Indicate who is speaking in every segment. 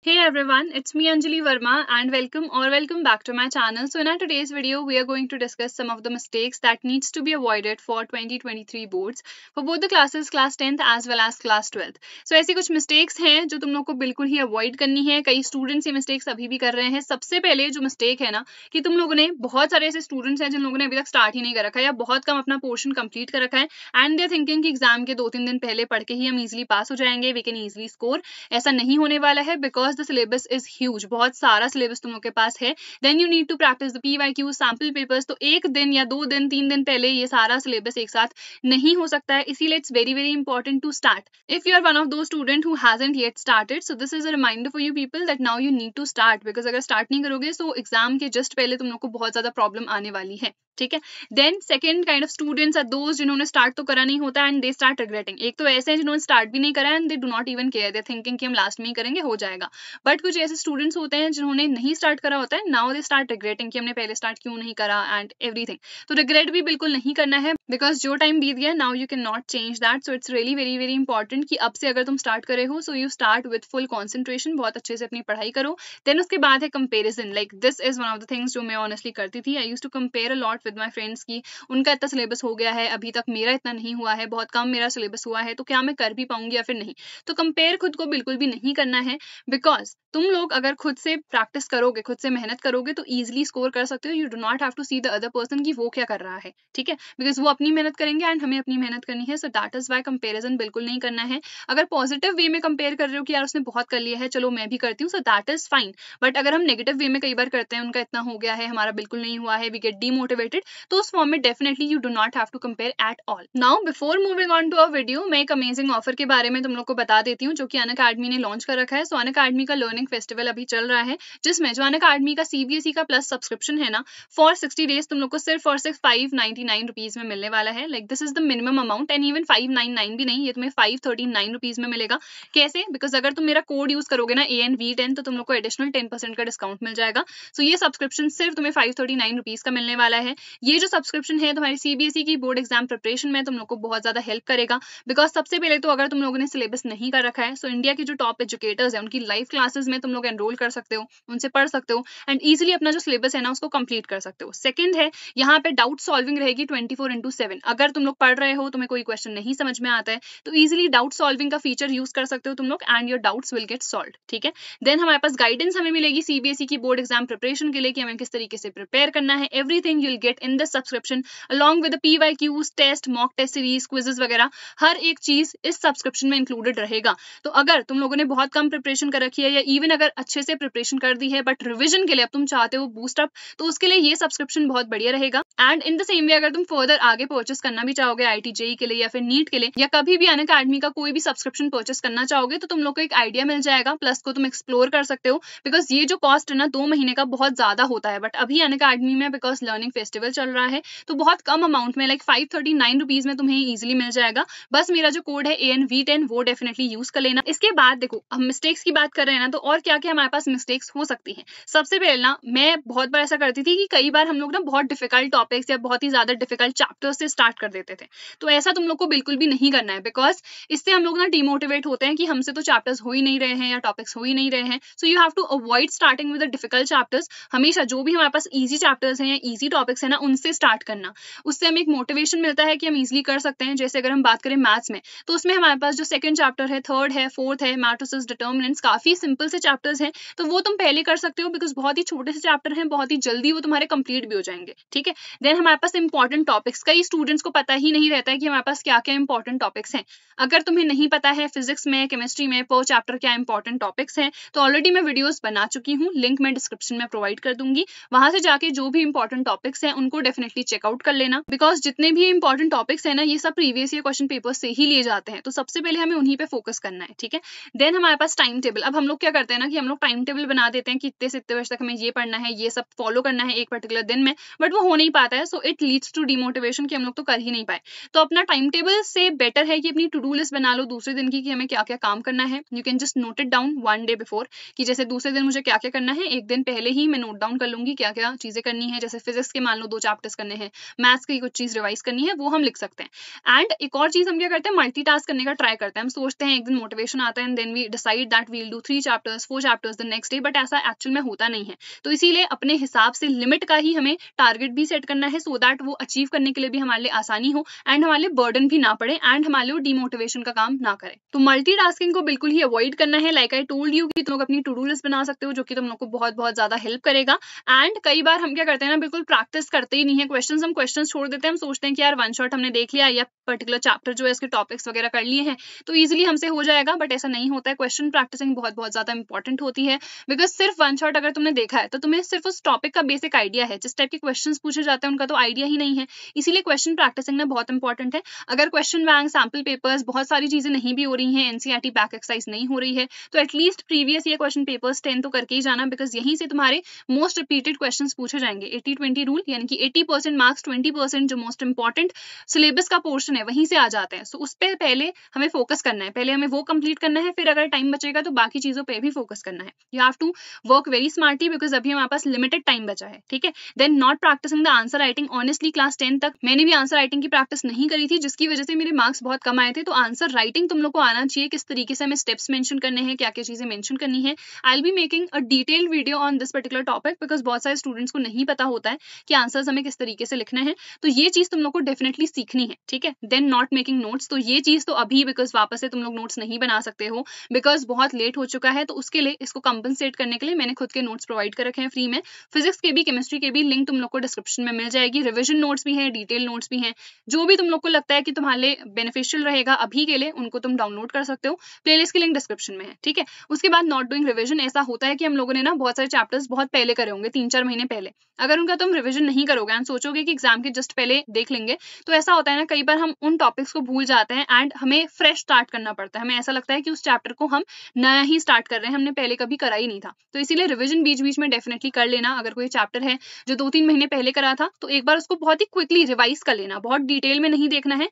Speaker 1: Hey everyone, it's me Anjali Verma and welcome or welcome back to my channel. So in our today's video, we are going to discuss some of the mistakes that needs to be avoided for 2023 boards for both the classes class 10th as well as class 12th. So ऐसी कुछ mistakes हैं जो तुम लोग को बिल्कुल ही avoid करनी है कई students ये mistakes अभी भी कर रहे हैं सबसे पहले जो mistake है ना कि तुम लोगों ने बहुत सारे ऐसे students हैं जिन लोगों ने अभी तक start ही नहीं कर रखा है या बहुत कम अपना portion complete कर रखा है and they're thinking कि exam के दो तीन दिन पहले पढ़ के ही हम easily pass हो जाएंगे we can easily score ऐसा नहीं होने वाला है because because the syllabus is huge बहुत सारा सिलेबस तुम लोग के पास है then you need to practice the P Y Q sample papers तो एक दिन या दो दिन तीन दिन पहले ये सारा सिलेबस एक साथ नहीं हो सकता है इसीलिए it's very very important to start if you are one of those student who hasn't yet started so this is a reminder for you people that now you need to start because अगर start नहीं करोगे तो exam के just पहले तुम लोग को बहुत ज्यादा प्रॉब्लम आने वाली है ठीक है then second kind of students are those जिन्होंने स्टार्ट तो करा नहीं होता एंड दे स्टार्ट रिग्रेटिंग एक तो ऐसे हैं जिन्होंने स्टार्ट भी नहीं करा and they do not even care they thinking कि हम लास्ट में ही करेंगे हो जाएगा बट कुछ ऐसे स्टूडेंट्स होते हैं जिन्होंने नहीं स्टार्ट करा होता है नाउ दे स्टार्ट रिग्रेटिंग कि हमने पहले स्टार्ट क्यों नहीं करा एंड एवरीथिंग तो रिग्रेट भी बिल्कुल नहीं करना है बिकॉज जो टाइम बीत गया now you can not change that so it's really very very important कि अब से अगर तुम स्टार्ट करे हो so you start with full concentration बहुत अच्छे से अपनी पढ़ाई करो देन उसके बाद है comparison like this is one of the things जो मैं ऑनस्टली करती थी I use to compare a lot with my friends की उनका इतना सिलेबस हो गया है अभी तक मेरा इतना नहीं हुआ है बहुत कम मेरा सिलेबस हुआ है तो क्या मैं कर भी पाऊंगी या फिर नहीं तो कंपेयर खुद को बिल्कुल भी नहीं करना है बिकॉज तुम लोग अगर खुद से प्रैक्टिस करोगे खुद से मेहनत करोगे तो ईजिली स्कोर कर सकते हो you do not have to see the other person की वो क्या कर रहा है ठीक है बिकॉज वो अपनी मेहनत करेंगे एंड हमें अपनी मेहनत करनी है so that is why comparison बिल्कुल नहीं करना है अगर पॉजिटिव वे में कंपेयर कर रहे हो कि यार उसने बहुत कर लिया है चलो मैं भी करती हूँ so that is fine but अगर हम नेगेटिव वे में कई बार करते हैं उनका इतना हो गया है हमारा बिल्कुल नहीं हुआ है वी गेट डीमोटिवेटेड रिलेटेड तो उस फॉर्म में definitely you do not have to compare at all now before moving on to our video मैं एक अमेजिंग ऑफर के बारे में तुम लोग को बता देती हूँ जो कि अन अकाडमी ने लॉन्च कर रखा है सो अन अकाडमी का लर्निंग फेस्टिवल अभी चल रहा है जिसमें जो अन अकाडमी का सीबीएसई e का प्लस सब्सक्रिप्शन है ना फॉर सिक्सटी डेज तुम लोग को सिर्फ और सिर्फ फाइव नाइनटी नाइन रुपीज में मिलने वाला है like this is the minimum amount and even five nine nine भी नहीं ये तुम्हें फाइव थर्टी नाइन रुपीज में मिलेगा कैसे बिकॉज अगर तुम मेरा कोड यूज करोगे ना ए एन वी टेन तो तुम लोग को एडिशनल टेन परसेंट का डिस्काउंट मिल जाएगा सो so, ये सब्सक्रिप्शन सिर्फ तुम्हें फाइव थर्टी नाइन रुपीज का मिलने वाला है ये जो सब्सक्रिप्शन है तुम्हारी सीबीएसई e की बोर्ड एग्जाम प्रिपरेशन में तुम लोग को बहुत ज्यादा हेल्प करेगा बिकॉज सबसे पहले तो अगर तुम लोगों ने सिलेबस नहीं कर रखा है सो इंडिया के जो टॉप एजुकेटर्स है उनकी लाइव क्लासेस में तुम लोग एनरोल कर सकते हो उनसे पढ़ सकते हो एंड ईजिली अपना जो सिलेबस है ना उसको कंप्लीट कर सकते हो सेकंड है यहाँ पे डाउट सॉल्विंग रहेगी ट्वेंटी फोर इंटू सेवन अगर तुम लोग पढ़ रहे हो तुम्हें कोई क्वेश्चन नहीं समझ में आता है तो ईजिली डाउट सॉल्विंग का फीचर यूज कर सकते हो तुम लोग and your doubts will get solve ठीक है देन हमारे पास गाइडेंस हमें मिलेगी सीबीएसई e की बोर्ड एग्जाम प्रिपरेशन के लिए कि हमें किस तरीके से प्रिपेयर करना है everything you'll get get in this subscription along with the test mock test series quizzes वगैरह हर एक चीज इस सब्सक्रिप्शन में इंक्लूडेड रहेगा तो अगर तुम लोगों ने बहुत कम प्रिपरेशन कर रखी है या इवन अगर अच्छे से प्रिपरेशन कर दी है बट रिविजन के लिए अब तुम चाहते हो बूस्टअप तो उसके लिए ये सब्सक्रिप्शन बहुत बढ़िया रहेगा and in the same way अगर तुम फर्दर आगे परचेस करना भी चाहोगे आई e के लिए या फिर नीट के लिए या कभी भी अन अकेडमी का कोई भी सब्सक्रिप्शन परचेस करना चाहोगे तो तुम लोग को एक आइडिया मिल जाएगा प्लस को तुम एक्सप्लोर कर सकते हो बिकॉज ये जो कॉस्ट है ना दो महीने का बहुत ज्यादा होता है बट अभी अन अकेडमी में बिकॉज लर्निंग फेस्टिव फेस्टिवल चल रहा है तो बहुत कम अमाउंट में like five thirty nine rupees में तुम्हें ईजिली मिल जाएगा बस मेरा जो कोड है ए एन वी टेन वो डेफिनेटली यूज कर लेना इसके बाद देखो हम मिस्टेक्स की बात कर रहे हैं ना तो और क्या क्या हमारे पास मिस्टेक्स हो सकती है सबसे पहले ना मैं बहुत बार ऐसा करती थी कि कई बार हम लोग ना बहुत डिफिकल्ट टॉपिक्स या बहुत ही ज्यादा डिफिकल्ट चैप्टर से स्टार्ट कर देते थे तो ऐसा तुम लोग को बिल्कुल भी नहीं करना है बिकॉज इससे हम लोग ना डिमोटिवेट होते हैं कि हमसे तो चैप्टर्स हो ही नहीं रहे हैं या टॉपिक्स हो ही नहीं रहे हैं so you have to avoid starting with difficult chapters हमेशा जो भी हमारे पास ईजी चैप्टर्स हैं या ईजी टॉपिक्स है ना उनसे स्टार्ट करना उससे हमें एक मोटिवेशन मिलता है कि हम इजिली कर सकते हैं जैसे अगर हम बात करें मैथ्स में तो उसमें हमारे पास जो सेकंड चैप्टर है थर्ड है फोर्थ है मैट्रिसेस डिटर्मिनेंट्स काफ़ी सिंपल से चैप्टर्स हैं तो वो तुम पहले कर सकते हो बिकॉज बहुत ही छोटे से चैप्टर हैं बहुत ही जल्दी वो तुम्हारे कंप्लीट भी हो जाएंगे ठीक है देन हमारे पास इंपॉर्टेंट टॉपिक्स कई स्टूडेंट्स को पता ही नहीं रहता है कि हमारे पास क्या क्या इंपॉर्टेंट टॉपिक्स हैं अगर तुम्हें नहीं पता है फिजिक्स में केमिस्ट्री में पर चैप्टर क्या इंपॉर्टेंट टॉपिक्स हैं तो ऑलरेडी मैं वीडियोस बना चुकी हूँ लिंक मैं डिस्क्रिप्शन में प्रोवाइड कर दूंगी वहां से जाके जो भी इंपॉर्टेंट टॉपिक्स हैं उनको डेफिनेटली चेकआउट कर लेना बिकॉज जितने भी इंपॉर्टेंट टॉपिक्स है ना ये सब प्रीवियस ईयर क्वेश्चन पेपर से ही लिए जाते हैं तो सबसे पहले हमें उन्हीं पे फोकस करना है ठीक है देन हमारे पास टाइम टेबल अब हम लोग क्या करते हैं ना कि हम लोग टाइम टेबल बना देते हैं कि इतने से इतने बजे तक हमें ये पढ़ना है ये सब फॉलो करना है एक पर्टिकुलर दिन में बट वो हो नहीं पाता है so it leads to demotivation कि हम लोग तो कर ही नहीं पाए तो अपना टाइम टेबल से बेटर है कि अपनी टू डू लिस्ट बना लो दूसरे दिन की कि हमें क्या क्या काम करना है you can just note it down one day before कि जैसे दूसरे दिन मुझे क्या क्या करना है एक दिन पहले ही मैं नोट डाउन कर लूंगी क्या क्या चीजें करनी है जैसे फिजिक्स के मान लो दो चैप्टर्स करने हैं मैथ्स की कुछ चीज़ रिवाइज करनी है वो हम लिख सकते हैं एंड एक और चीज़ हम क्या करते हैं मल्टी करने का ट्राई करते हैं हम सोचते हैं एक दिन मोटिवेशन आता है then we decide that we'll do three chapters four chapters the next day but ऐसा एक्चुअल में होता नहीं है तो इसीलिए अपने हिसाब से लिमिट का ही हमें टारगेट भी सेट करना है सो so दैट वो अचीव करने के लिए भी हमारे लिए आसानी हो एंड हमारे लिए बर्डन भी ना पड़े एंड हमारे लिए डिमोटिवेशन का काम ना करे तो मल्टी को बिल्कुल ही अवॉइड करना है लाइक आई टोल्ड यू कि तुम लोग अपनी टू डू लिस्ट बना सकते हो जो कि तुम लोग को बहुत बहुत ज्यादा हेल्प करेगा एंड कई बार हम क्या करते हैं ना बिल्कुल प्रैक्टिस करते ही नहीं है क्वेश्चन हम क्वेश्चन छोड़ देते हैं हम सोचते हैं कि यार वन शॉट हमने देख लिया या पर्टिकुलर चैप्टर जो है उसके टॉपिक्स वगैरह कर लिए हैं तो ईजिली हमसे हो जाएगा बट ऐसा नहीं होता है क्वेश्चन प्रैक्टिसिंग बहुत बहुत ज्यादा इंपॉर्टेंट होती है बिकॉज सिर्फ वन शॉट अगर तुमने देखा है तो तुम्हें सिर्फ उस टॉपिक का बेसिक आइडिया है जिस टाइप के क्वेश्चन पूछे जाते हैं उनका तो आइडिया ही नहीं है इसीलिए क्वेश्चन प्रैक्टिसिंग ना बहुत इंपॉर्टेंट है अगर क्वेश्चन बैंक सैम्पल पेपर्स बहुत सारी चीजें नहीं भी हो रही है एनसीआरटी बैक एक्सरसाइज नहीं हो रही है तो एटलीस्ट प्रीवियस ये क्वेश्चन पेपर्स टेन तो करके ही जाना बिकॉज यहीं से तुम्हारे मोस्ट रिपीटेड क्वेश्चन पूछे जाएंगे एटी ट्वेंटी रूल यानी कि 80 परसेंट मार्क्स 20 परसेंट जो मोस्ट इंपॉर्टेंट सिलेबस का पोर्शन है वहीं से आ जाते हैं सो so, उस पर पहले हमें फोकस करना है पहले हमें वो कंप्लीट करना है फिर अगर टाइम बचेगा तो बाकी चीज़ों पर भी फोकस करना है you have to work very smartly because अभी हमारे पास लिमिटेड टाइम बचा है ठीक है then not practicing the answer writing honestly class ten तक मैंने भी आंसर राइटिंग की प्रैक्टिस नहीं करी थी जिसकी वजह से मेरे मार्क्स बहुत कम आए थे तो आंसर राइटिंग तुम लोग को आना चाहिए किस तरीके से हमें स्टेप्स मेंशन करने हैं क्या क्या चीज़ें मेंशन करनी है I will be making a detailed video on this particular topic because बहुत सारे स्टूडेंट्स को नहीं पता होता है कि आंसर आंसर हमें किस तरीके से लिखना है तो ये चीज तुम लोग को डेफिनेटली सीखनी है ठीक है देन नॉट मेकिंग नोट्स तो ये चीज तो अभी बिकॉज वापस से तुम लोग नोट्स नहीं बना सकते हो बिकॉज बहुत लेट हो चुका है तो उसके लिए इसको कंपनसेट करने के लिए मैंने खुद के नोट्स प्रोवाइड कर रखे हैं फ्री में फिजिक्स के भी केमिस्ट्री के भी लिंक तुम लोग को डिस्क्रिप्शन में मिल जाएगी रिविजन नोट्स भी है डिटेल नोट्स भी है जो भी तुम लोग को लगता है कि तुम्हारे लिए बेनिफिशियल रहेगा अभी के लिए उनको तुम डाउनलोड कर सकते हो प्लेलिस्ट की लिंक डिस्क्रिप्शन में है ठीक है उसके बाद नॉट डूइंग रिविजन ऐसा होता है कि हम लोगों ने ना बहुत सारे चैप्टर्स बहुत पहले करे होंगे तीन चार महीने पहले अगर उनका तुम रिविजन नहीं थिंक करोगे एंड सोचोगे कि एग्जाम के जस्ट पहले देख लेंगे तो ऐसा होता है ना कई बार हम उन टॉपिक्स को भूल जाते हैं एंड हमें फ्रेश स्टार्ट करना पड़ता है हमें ऐसा लगता है कि उस चैप्टर को हम नया ही स्टार्ट कर रहे हैं हमने पहले कभी करा ही नहीं था तो इसीलिए रिविजन बीच बीच में डेफिनेटली कर लेना अगर कोई चैप्टर है जो दो तीन महीने पहले करा था तो एक बार उसको बहुत ही क्विकली रिवाइज कर लेना बहुत डिटेल में नहीं देखना है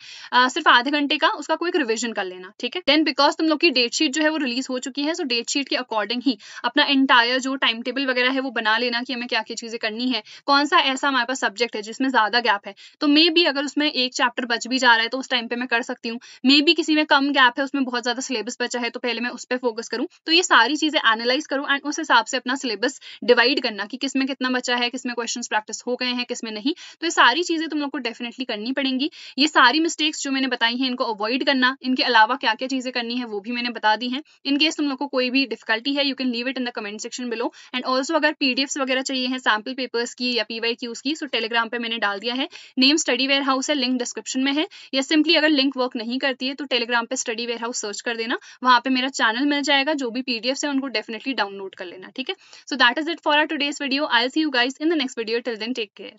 Speaker 1: सिर्फ आधे घंटे का उसका कोई रिविजन कर लेना ठीक है देन बिकॉज तुम लोग की डेट शीट जो है वो रिलीज हो चुकी है सो डेट शीट के अकॉर्डिंग ही अपना एंटायर जो टाइम टेबल वगैरह है वो बना लेना कि हमें क्या क्या चीजें करनी है कौन सा ऐसा हमारे पास सब्जेक्ट है जिसमें ज्यादा गैप है तो मे बी अगर उसमें एक चैप्टर बच भी जा रहा है तो उस टाइम पे मैं कर सकती हूँ मे बी किसी में कम गैप है उसमें बहुत ज्यादा सिलेबस बचा है तो पहले मैं उस पर फोकस करूँ तो ये सारी चीजें एनालाइज करूँ एंड उस हिसाब से अपना सिलेबस डिवाइड करना कि किसमें कितना बचा है किसमें क्वेश्चन प्रैक्टिस हो गए हैं किसमें नहीं तो ये सारी चीजें तुम लोग को डेफिनेटली करनी पड़ेंगी ये सारी मिस्टेक्स जो मैंने बताई है इनको अवॉइड करना इनके अलावा क्या क्या चीजें करनी है वो भी मैंने बता दी है इनकेस तुम लोग को कोई भी डिफिकल्टी है you can leave it in the comment section below and also अगर पीडीएफ वगैरह चाहिए हैं सैम्पल पेपर्स की या पीवाई की की सो टेलीग्राम पे मैंने डाल दिया है नेम स्टडी वेयर हाउस है लिंक डिस्क्रिप्शन में है या सिंपली अगर लिंक वर्क नहीं करती है तो टेलीग्राम पे स्टडी वेयर हाउस सर्च कर देना वहां पे मेरा चैनल मिल जाएगा जो भी पीडीएफ है उनको डेफिनेटली डाउनलोड कर लेना ठीक है so that is it for our today's video I see you guys in the next video till then take care